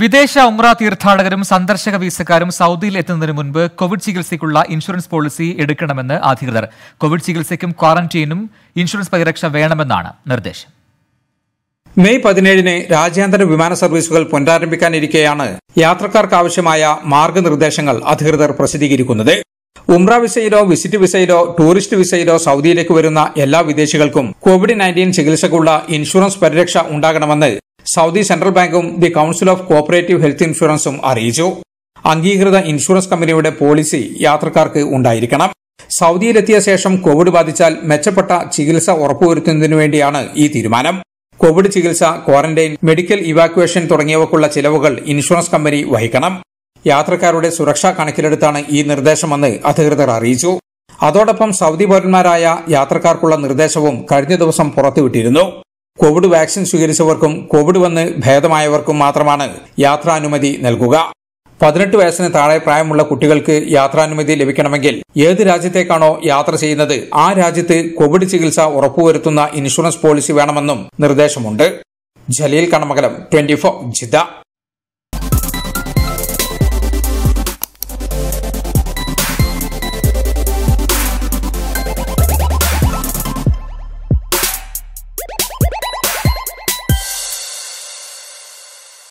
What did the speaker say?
വിദേശ ഉമ്ര തീർത്ഥാടകരും സന്ദർശക വീസക്കാരും സൗദിയിൽ എത്തുന്നതിന് മുൻപ് കോവിഡ് ചികിത്സയ്ക്കുള്ള ഇൻഷുറൻസ് പോളിസി എടുക്കണമെന്ന് അധികൃതർ കോവിഡ് ചികിത്സയ്ക്കും ക്വാറന്റീനും ഇൻഷുറൻസ് പരിരക്ഷ വേണമെന്നാണ് നിർദ്ദേശം മെയ് പതിനേഴിന് രാജ്യാന്തര വിമാന സർവീസുകൾ പുനരാരംഭിക്കാനിരിക്കെയാണ് ആവശ്യമായ മാർഗനിർദ്ദേശങ്ങൾ അധികൃതർ പ്രസിദ്ധീകരിക്കുന്നത് ഉംറ വിസയിലോ വിസിറ്റ് വിസയിലോ ടൂറിസ്റ്റ് വിസയിലോ സൗദിയിലേക്ക് വരുന്ന എല്ലാ വിദേശികൾക്കും കോവിഡ് നയൻറ്റീൻ ചികിത്സക്കുള്ള ഇൻഷുറൻസ് പരിരക്ഷ ഉണ്ടാകണമെന്ന് സൗദി സെൻട്രൽ ബാങ്കും the council of cooperative health ഇൻഷുറൻസും അറിയിച്ചു അംഗീകൃത ഇൻഷുറൻസ് കമ്പനിയുടെ പോളിസി യാത്രക്കാർക്ക് ഉണ്ടായിരിക്കണം സൗദിയിലെത്തിയ ശേഷം കോവിഡ് ബാധിച്ചാൽ മെച്ചപ്പെട്ട ചികിത്സ ഉറപ്പുവരുത്തുന്നതിനു വേണ്ടിയാണ് ഈ തീരുമാനം കോവിഡ് ചികിത്സ ക്വാറന്റൈൻ മെഡിക്കൽ ഇവാക്യുവേഷൻ തുടങ്ങിയവക്കുള്ള ചിലവുകൾ ഇൻഷുറൻസ് കമ്പനി വഹിക്കണം യാത്രക്കാരുടെ സുരക്ഷ കണക്കിലെടുത്താണ് ഈ നിർദ്ദേശമെന്ന് അധികൃതർ അറിയിച്ചു അതോടൊപ്പം സൗദി പൗരന്മാരായ യാത്രക്കാർക്കുള്ള നിർദ്ദേശവും കഴിഞ്ഞ ദിവസം പുറത്തുവിട്ടിരുന്നു കോവിഡ് വാക്സിൻ സ്വീകരിച്ചവർക്കും കോവിഡ് വന്ന് ഭേദമായവർക്കും മാത്രമാണ് യാത്രാനുമതി നൽകുക പതിനെട്ട് വയസ്സിന് താഴെ പ്രായമുള്ള കുട്ടികൾക്ക് യാത്രാനുമതി ലഭിക്കണമെങ്കിൽ ഏത് രാജ്യത്തേക്കാണോ യാത്ര ചെയ്യുന്നത് ആ രാജ്യത്ത് കോവിഡ് ചികിത്സ ഉറപ്പുവരുത്തുന്ന ഇൻഷുറൻസ് പോളിസി വേണമെന്നും നിർദ്ദേശമുണ്ട് ജലീൽ കണമകലം ട്വന്റി ഫോർ ജിദ